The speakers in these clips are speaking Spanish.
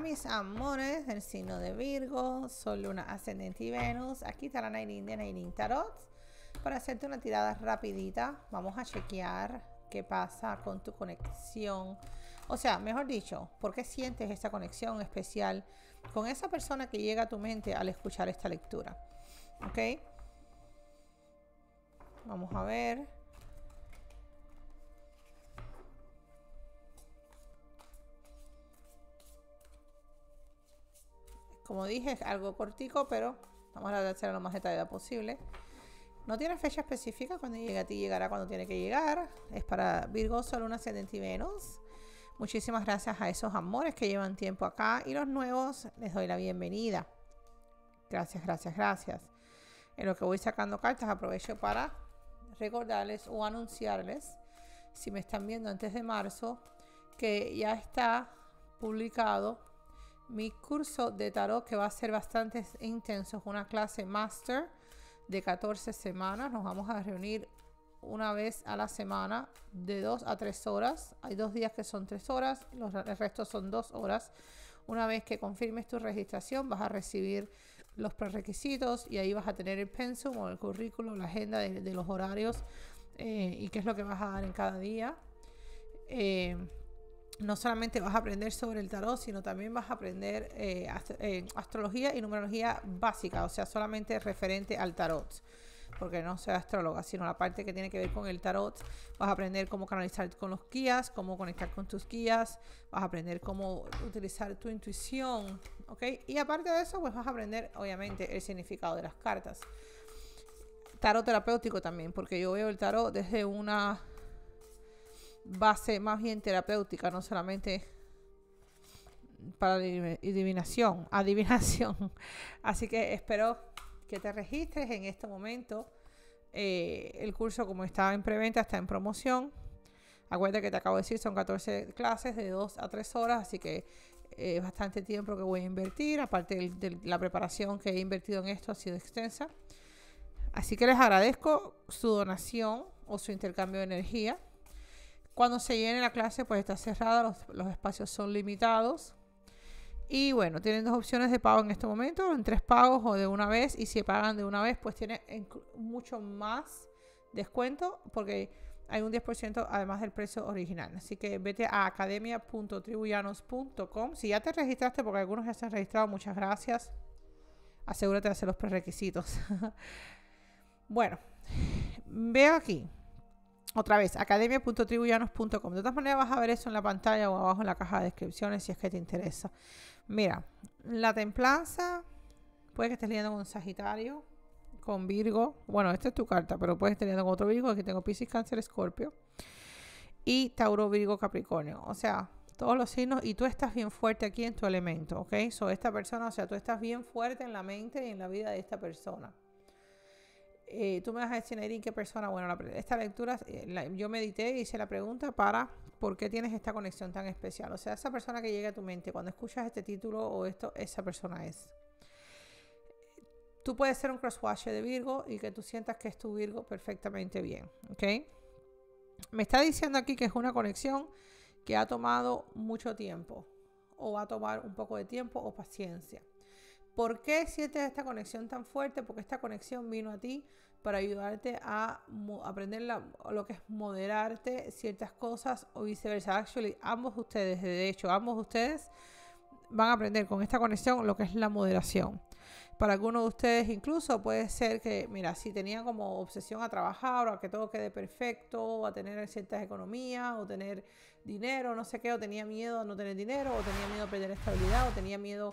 mis amores del signo de Virgo, Sol, Luna, Ascendente y Venus. Aquí está la Nairin de Nairin Tarot. Para hacerte una tirada rapidita, vamos a chequear qué pasa con tu conexión. O sea, mejor dicho, ¿por qué sientes esta conexión especial con esa persona que llega a tu mente al escuchar esta lectura? ¿Ok? Vamos a ver. Como dije, es algo cortico, pero vamos a hacerlo lo más detallado posible. No tiene fecha específica cuando llega a ti, llegará cuando tiene que llegar. Es para Virgo, Sol, Luna, Ascendente y Venus. Muchísimas gracias a esos amores que llevan tiempo acá y los nuevos les doy la bienvenida. Gracias, gracias, gracias. En lo que voy sacando cartas aprovecho para recordarles o anunciarles, si me están viendo antes de marzo, que ya está publicado mi curso de tarot que va a ser bastante intenso, es una clase master de 14 semanas. Nos vamos a reunir una vez a la semana de 2 a 3 horas. Hay dos días que son 3 horas, los, restos son dos horas. Una vez que confirmes tu registración vas a recibir los prerequisitos y ahí vas a tener el pensum o el currículo la agenda de, los horarios eh, y qué es lo que vas a dar en cada día. Eh, no solamente vas a aprender sobre el tarot, sino también vas a aprender eh, eh, astrología y numerología básica, o sea, solamente referente al tarot. Porque no soy astróloga, sino la parte que tiene que ver con el tarot. Vas a aprender cómo canalizar con los guías, cómo conectar con tus guías, vas a aprender cómo utilizar tu intuición, ¿ok? Y aparte de eso, pues vas a aprender, obviamente, el significado de las cartas tarot terapéutico también, porque yo veo el tarot desde una base más bien terapéutica, no solamente para adivinación, adivinación. Así que espero que te registres en este momento. Eh, el curso, como está en preventa, está en promoción. Acuérdate que te acabo de decir, son 14 clases de 2 a 3 horas, así que eh, es bastante tiempo que voy a invertir. Aparte de la preparación que he invertido en esto, ha sido extensa. Así que les agradezco su donación o su intercambio de energía. Cuando se llene la clase, pues está cerrada, los, espacios son limitados. Y bueno, tienen dos opciones de pago en este momento, en tres pagos o de una vez. Y si pagan de una vez, pues tiene mucho más descuento porque hay un 10% además del precio original. Así que vete a academia.tribuyanos.com. Si ya te registraste, porque algunos ya se han registrado, muchas gracias. Asegúrate de hacer los prerequisitos. bueno, veo aquí otra vez, academia.tribuyanos.com. De todas maneras vas a ver eso en la pantalla o abajo en la caja de descripciones si es que te interesa. Mira, la templanza, puede que estés leyendo con Sagitario, con Virgo. Bueno, esta es tu carta, pero puedes estar lidiando con otro Virgo. Aquí tengo Pisces, Cáncer, Escorpio. Y Tauro, Virgo, Capricornio. O sea, todos los signos y tú estás bien fuerte aquí en tu elemento, ¿ok? So, esta persona, o sea, tú estás bien fuerte en la mente y en la vida de esta persona. Eh, tú me vas a decir, en qué persona. Bueno, esta lectura, eh, yo medité y hice la pregunta para por qué tienes esta conexión tan especial. O sea, esa persona que llega a tu mente cuando escuchas este título o esto, esa persona es. Tú puedes ser un crosswatcher de Virgo y que tú sientas que es tu Virgo perfectamente bien. ¿Ok? Me está diciendo aquí que es una conexión que ha tomado mucho tiempo o va a tomar un poco de tiempo o paciencia. ¿Por qué sientes esta conexión tan fuerte? Porque esta conexión vino a ti para ayudarte a aprender lo que es moderarte ciertas cosas o viceversa. Actually, ambos ustedes, de hecho, ambos ustedes van a aprender con esta conexión lo que es la moderación. Para algunos de ustedes incluso puede ser que, mira, si tenía como obsesión a trabajar o a que todo quede perfecto, o a tener ciertas economías, o tener dinero, no sé qué, o tenía miedo a no tener dinero, o tenía miedo a perder estabilidad, o tenía miedo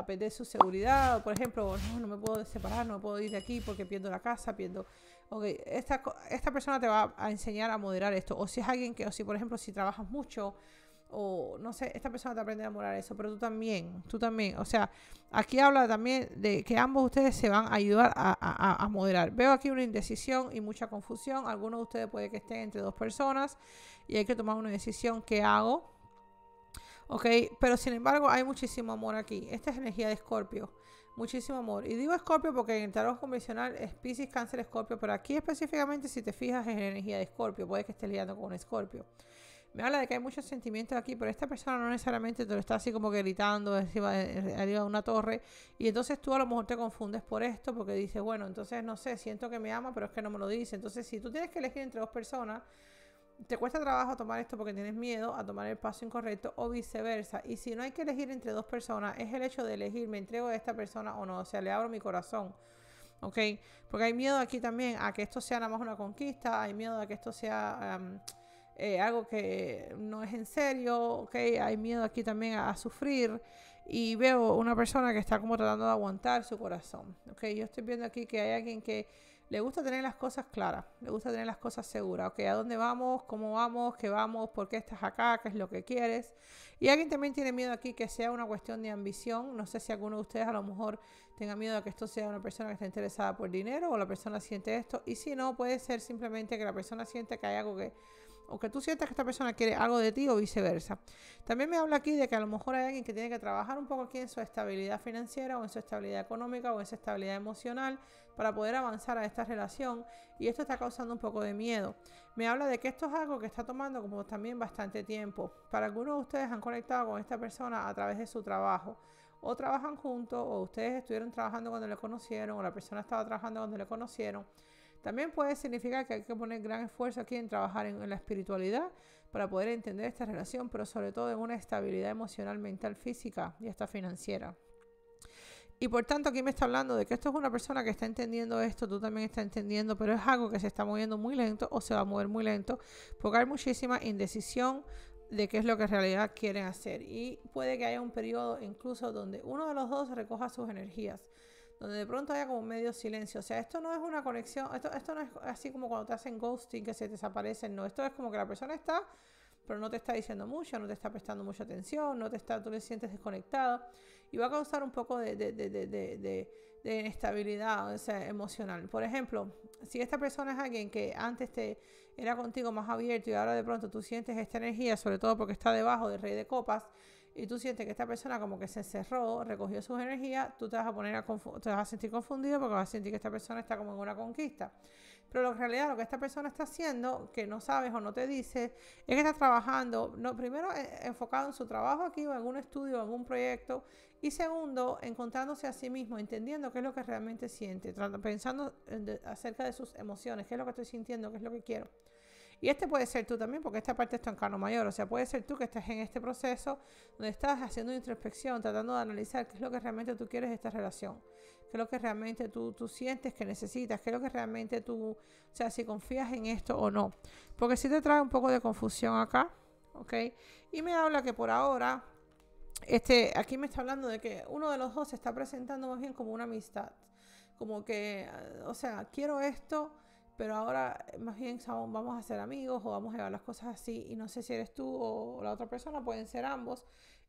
aprender su seguridad, por ejemplo, no, me puedo separar, no me puedo ir de aquí porque pierdo la casa, pierdo... Ok, esta, esta persona te va a enseñar a moderar esto. O si es alguien que, o si por ejemplo, si trabajas mucho, o no sé, esta persona te aprende a moderar eso, pero tú también, tú también. O sea, aquí habla también de que ambos ustedes se van a ayudar a, a, a, moderar. Veo aquí una indecisión y mucha confusión. Algunos de ustedes puede que estén entre dos personas y hay que tomar una decisión, ¿qué hago? ¿ok? Pero sin embargo hay muchísimo amor aquí. Esta es energía de Escorpio. Muchísimo amor. Y digo Escorpio porque en el tarot convencional es Pisces, Cáncer, Escorpio, pero aquí específicamente si te fijas es energía de Escorpio, puede que estés lidiando con un Escorpio. Me habla de que hay muchos sentimientos aquí, pero esta persona no necesariamente te lo está así como que gritando arriba de una torre. Y entonces tú a lo mejor te confundes por esto, porque dices, bueno, entonces no sé, siento que me ama, pero es que no me lo dice. Entonces, si tú tienes que elegir entre dos personas, te cuesta trabajo tomar esto porque tienes miedo a tomar el paso incorrecto o viceversa. Y si no hay que elegir entre dos personas, es el hecho de elegir, me entrego a esta persona o no, o sea, le abro mi corazón. ¿Ok? Porque hay miedo aquí también a que esto sea nada más una conquista, hay miedo a que esto sea eh, algo que no es en serio, ¿ok? Hay miedo aquí también a, a, sufrir. Y veo una persona que está como tratando de aguantar su corazón, ¿ok? Yo estoy viendo aquí que hay alguien que le gusta tener las cosas claras, le gusta tener las cosas seguras. Ok, ¿a dónde vamos? ¿Cómo vamos? ¿Qué vamos? ¿Por qué estás acá? ¿Qué es lo que quieres? Y alguien también tiene miedo aquí que sea una cuestión de ambición. No sé si alguno de ustedes a lo mejor tenga miedo a que esto sea una persona que está interesada por dinero o la persona siente esto. Y si no, puede ser simplemente que la persona siente que hay algo que o que tú sientas que esta persona quiere algo de ti o viceversa. También me habla aquí de que a lo mejor hay alguien que tiene que trabajar un poco aquí en su estabilidad financiera o en su estabilidad económica o en su estabilidad emocional para poder avanzar a esta relación y esto está causando un poco de miedo. Me habla de que esto es algo que está tomando como también bastante tiempo. Para algunos de ustedes han conectado con esta persona a través de su trabajo o trabajan juntos, o ustedes estuvieron trabajando cuando le conocieron, o la persona estaba trabajando cuando le conocieron, también puede significar que hay que poner gran esfuerzo aquí en trabajar en, la espiritualidad para poder entender esta relación, pero sobre todo en una estabilidad emocional, mental, física y hasta financiera. Y por tanto aquí me está hablando de que esto es una persona que está entendiendo esto, tú también estás entendiendo, pero es algo que se está moviendo muy lento o se va a mover muy lento, porque hay muchísima indecisión, de qué es lo que en realidad quieren hacer. Y puede que haya un periodo incluso donde uno de los dos recoja sus energías donde de pronto haya como medio silencio. O sea, esto no es una conexión, esto, esto no es así como cuando te hacen ghosting que se desaparecen, no, esto es como que la persona está, pero no te está diciendo mucho, no te está prestando mucha atención, no te está, tú le sientes desconectado y va a causar un poco de, de, inestabilidad emocional. Por ejemplo, si esta persona es alguien que antes te era contigo más abierto y ahora de pronto tú sientes esta energía, sobre todo porque está debajo del rey de copas, y tú sientes que esta persona como que se cerró, recogió sus energías, tú te vas a poner a vas a sentir confundido porque vas a sentir que esta persona está como en una conquista. Pero en realidad lo que esta persona está haciendo, que no sabes o no te dice, es que está trabajando, primero eh, enfocado en su trabajo aquí o en un estudio, en un proyecto, y segundo, encontrándose a sí mismo, entendiendo qué es lo que realmente siente, pensando acerca de sus emociones, qué es lo que estoy sintiendo, qué es lo que quiero. Y este puede ser tú también, porque esta parte está en Cano Mayor. O sea, puede ser tú que estás en este proceso donde estás haciendo introspección, tratando de analizar qué es lo que realmente tú quieres de esta relación, qué es lo que realmente tú, tú sientes que necesitas, qué es lo que realmente tú, o sea, si confías en esto o no. Porque si te trae un poco de confusión acá, ¿ok? Y me habla que por ahora, este, aquí me está hablando de que uno de los dos se está presentando más bien como una amistad. Como que, o sea, quiero esto pero ahora eh, más bien vamos a ser amigos o vamos a llevar las cosas así y no sé si eres tú o la otra persona, pueden ser ambos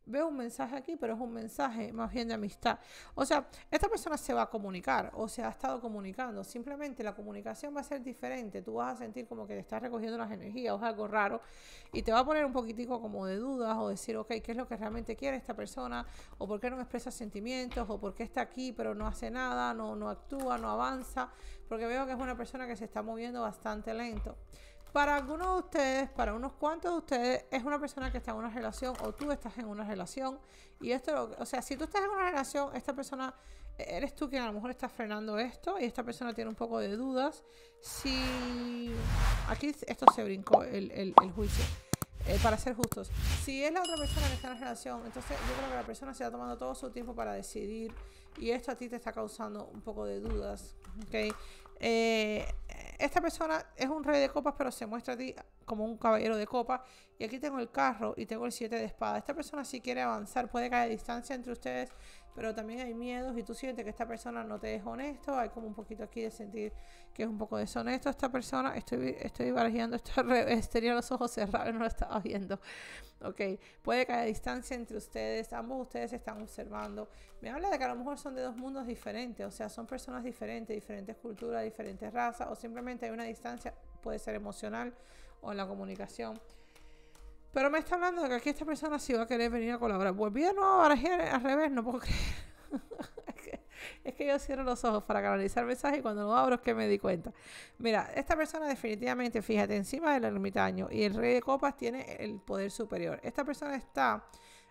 veo un mensaje aquí, pero es un mensaje más bien de amistad. O sea, esta persona se va a comunicar o se ha estado comunicando. Simplemente la comunicación va a ser diferente. Tú vas a sentir como que te estás recogiendo las energías o algo raro y te va a poner un poquitico como de dudas o decir, ok, ¿qué es lo que realmente quiere esta persona? ¿O por qué no expresa sentimientos? ¿O por qué está aquí pero no hace nada? No, no actúa, no avanza. Porque veo que es una persona que se está moviendo bastante lento. Para algunos de ustedes, para unos cuantos de ustedes, es una persona que está en una relación o tú estás en una relación. Y esto, o sea, si tú estás en una relación, esta persona, eres tú quien a lo mejor está frenando esto y esta persona tiene un poco de dudas. Si aquí esto se brincó, el, juicio. Eh, para ser justos, si es la otra persona que está en la relación, entonces yo creo que la persona se está tomando todo su tiempo para decidir y esto a ti te está causando un poco de dudas, ¿ok? Eh, esta persona es un rey de copas, pero se muestra a ti como un caballero de copas. Y aquí tengo el carro y tengo el 7 de espada. Esta persona si quiere avanzar, puede caer a distancia entre ustedes, pero también hay miedos y tú sientes que esta persona no te es honesto. Hay como un poquito aquí de sentir que es un poco deshonesto esta persona. Estoy, estoy barajando tenía los ojos cerrados no lo estaba viendo. Ok, puede caer a distancia entre ustedes, ambos ustedes están observando. Me habla de que a lo mejor son de dos mundos diferentes, o sea, son personas diferentes, diferentes culturas, diferentes razas, o simplemente hay una distancia, puede ser emocional o en la comunicación. Pero me está hablando de que aquí esta persona sí va a querer venir a colaborar. Volví de nuevo a al revés, no puedo creer. es, que, yo cierro los ojos para canalizar mensajes y cuando lo abro es que me di cuenta. Mira, esta persona definitivamente, fíjate, encima del ermitaño y el rey de copas tiene el poder superior. Esta persona está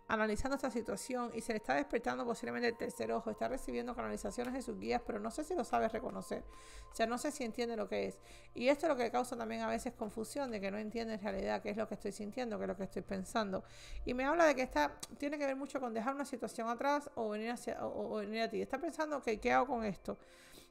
analizando esta situación y se le está despertando posiblemente el tercer ojo, está recibiendo canalizaciones de sus guías, pero no sé si lo sabe reconocer, o sea, no sé si entiende lo que es. Y esto es lo que causa también a veces confusión de que no entiende en realidad qué es lo que estoy sintiendo, qué es lo que estoy pensando. Y me habla de que está, tiene que ver mucho con dejar una situación atrás o venir, hacia, o, venir a ti. Está pensando, ok, ¿qué hago con esto?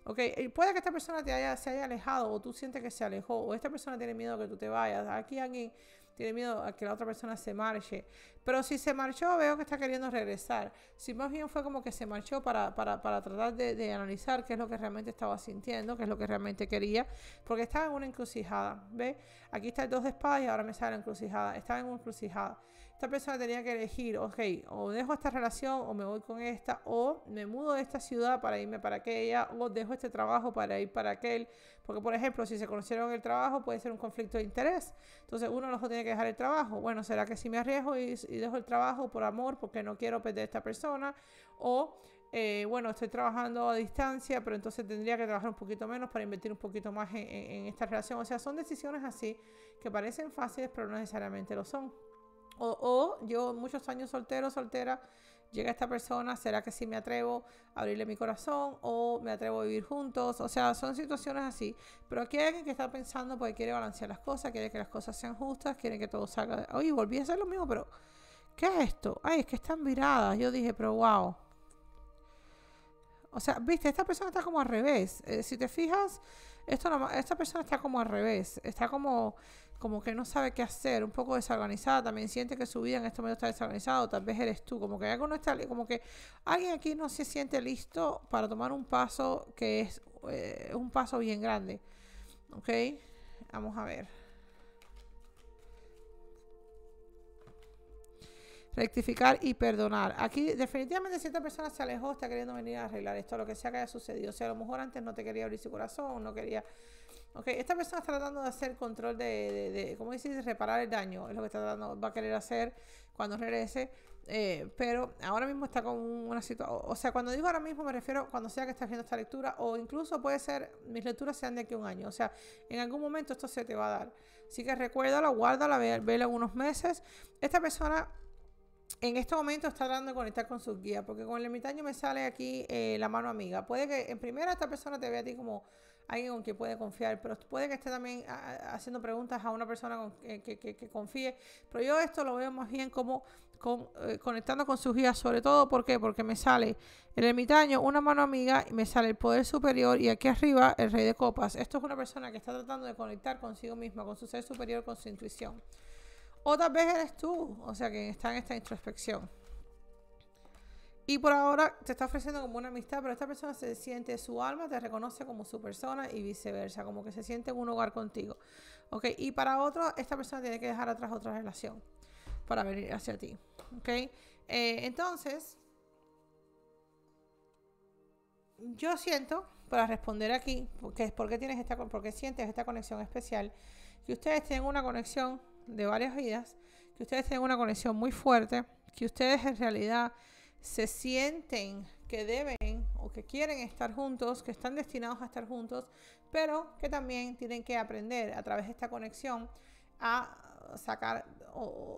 Ok, puede que esta persona te haya, se haya alejado o tú sientes que se alejó o esta persona tiene miedo que tú te vayas. Aquí alguien tiene miedo a que la otra persona se marche. Pero si se marchó, veo que está queriendo regresar. Si más bien fue como que se marchó para, para, para tratar de, analizar qué es lo que realmente estaba sintiendo, qué es lo que realmente quería, porque estaba en una encrucijada. ¿Ve? Aquí está el dos de espadas y ahora me sale la encrucijada. Estaba en una encrucijada. Esta persona tenía que elegir, ok, o dejo esta relación o me voy con esta, o me mudo de esta ciudad para irme para aquella, o dejo este trabajo para ir para aquel. Porque, por ejemplo, si se conocieron el trabajo, puede ser un conflicto de interés. Entonces, uno de los dos tiene que dejar el trabajo. Bueno, ¿será que si me arriesgo y y dejo el trabajo por amor porque no quiero perder a esta persona. O, eh, bueno, estoy trabajando a distancia, pero entonces tendría que trabajar un poquito menos para invertir un poquito más en, esta relación. O sea, son decisiones así que parecen fáciles, pero no necesariamente lo son. O, yo muchos años soltero, soltera, llega esta persona, ¿será que sí me atrevo a abrirle mi corazón? ¿O me atrevo a vivir juntos? O sea, son situaciones así. Pero aquí hay alguien que está pensando porque quiere balancear las cosas, quiere que las cosas sean justas, quiere que todo salga... Oye, volví a hacer lo mismo, pero ¿Qué es esto? Ay, es que están viradas. Yo dije, pero wow. O sea, viste, esta persona está como al revés. Eh, si te fijas, esto esta persona está como al revés. Está como, como que no sabe qué hacer, un poco desorganizada. También siente que su vida en este medio está desorganizada. Tal vez eres tú. Como que, algo no está, como que alguien aquí no se siente listo para tomar un paso que es eh, un paso bien grande. ¿Ok? Vamos a ver. rectificar y perdonar. Aquí definitivamente cierta persona se alejó, está queriendo venir a arreglar esto, lo que sea que haya sucedido. O sea, a lo mejor antes no te quería abrir su corazón, no quería... Ok, esta persona está tratando de hacer control de, de, de ¿cómo dices? Reparar el daño, es lo que está tratando, va a querer hacer cuando regrese. Eh, pero ahora mismo está con una situación, o sea, cuando digo ahora mismo me refiero cuando sea que estás viendo esta lectura o incluso puede ser, mis lecturas sean de aquí un año, o sea, en algún momento esto se te va a dar. Así que recuérdalo, guárdala, vela unos meses. Esta persona en este momento está tratando de conectar con sus guías, porque con el ermitaño me sale aquí eh, la mano amiga. Puede que en primera esta persona te vea a ti como alguien con quien puede confiar, pero puede que esté también haciendo preguntas a una persona eh, que, confíe. Pero yo esto lo veo más bien como eh, conectando con sus guías, sobre todo ¿por porque me sale el ermitaño, una mano amiga, y me sale el poder superior y aquí arriba el rey de copas. Esto es una persona que está tratando de conectar consigo misma, con su ser superior, con su intuición. O vez eres tú, o sea, que está en esta introspección. Y por ahora te está ofreciendo como una amistad, pero esta persona se siente su alma, te reconoce como su persona y viceversa, como que se siente en un hogar contigo. ¿Ok? Y para otro, esta persona tiene que dejar atrás otra relación para venir hacia ti. ¿Ok? Eh, entonces, yo siento, para responder aquí, porque es porque tienes esta, porque sientes esta conexión especial, que ustedes tienen una conexión de varias vidas, que ustedes tengan una conexión muy fuerte, que ustedes en realidad se sienten que deben o que quieren estar juntos, que están destinados a estar juntos, pero que también tienen que aprender a través de esta conexión a sacar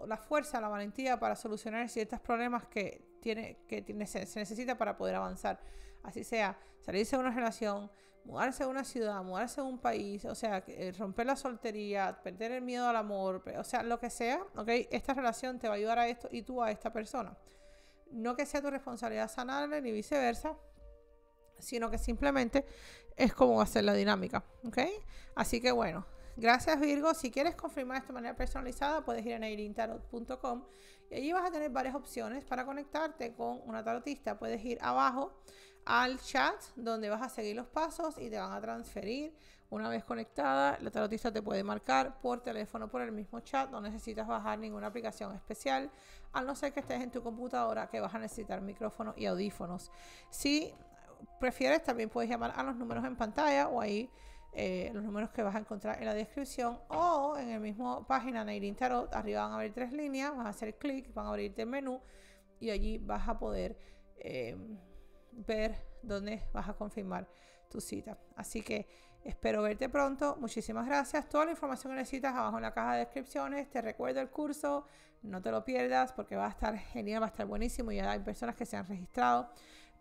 la fuerza, la valentía para solucionar ciertos problemas que, tiene, que tiene, se, se necesita para poder avanzar. Así sea, salirse de una relación, mudarse a una ciudad, mudarse a un país, o sea, eh, romper la soltería, perder el miedo al amor, o sea, lo que sea, ¿ok? Esta relación te va a ayudar a esto y tú a esta persona. No que sea tu responsabilidad sanarle ni viceversa, sino que simplemente es como hacer la dinámica, ¿ok? Así que bueno, Gracias Virgo. Si quieres confirmar esto de manera personalizada, puedes ir a nairintarot.com y allí vas a tener varias opciones para conectarte con una tarotista. Puedes ir abajo al chat donde vas a seguir los pasos y te van a transferir. Una vez conectada, la tarotista te puede marcar por teléfono por el mismo chat. No necesitas bajar ninguna aplicación especial, a no ser que estés en tu computadora que vas a necesitar micrófono y audífonos. Si prefieres, también puedes llamar a los números en pantalla o ahí eh, los números que vas a encontrar en la descripción o en el mismo página de Tarot. Arriba van a ver tres líneas, vas a hacer clic, van a abrirte el menú y allí vas a poder... Eh, ver dónde vas a confirmar tu cita. Así que espero verte pronto. Muchísimas gracias. Toda la información que necesitas abajo en la caja de descripciones. Te recuerdo el curso. No te lo pierdas porque va a estar genial, va a estar buenísimo. Ya hay personas que se han registrado.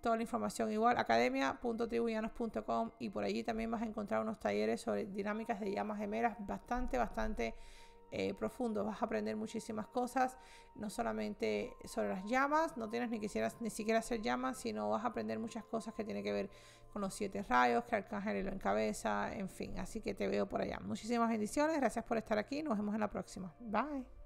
Toda la información igual, academia.tribuyanos.com y por allí también vas a encontrar unos talleres sobre dinámicas de llamas gemelas bastante, bastante eh, profundo. Vas a aprender muchísimas cosas, no solamente sobre las llamas, no tienes ni, quisieras, ni siquiera hacer llamas, sino vas a aprender muchas cosas que tienen que ver con los siete rayos, que Arcángel lo encabeza, en fin. Así que te veo por allá. Muchísimas bendiciones, gracias por estar aquí, nos vemos en la próxima. Bye.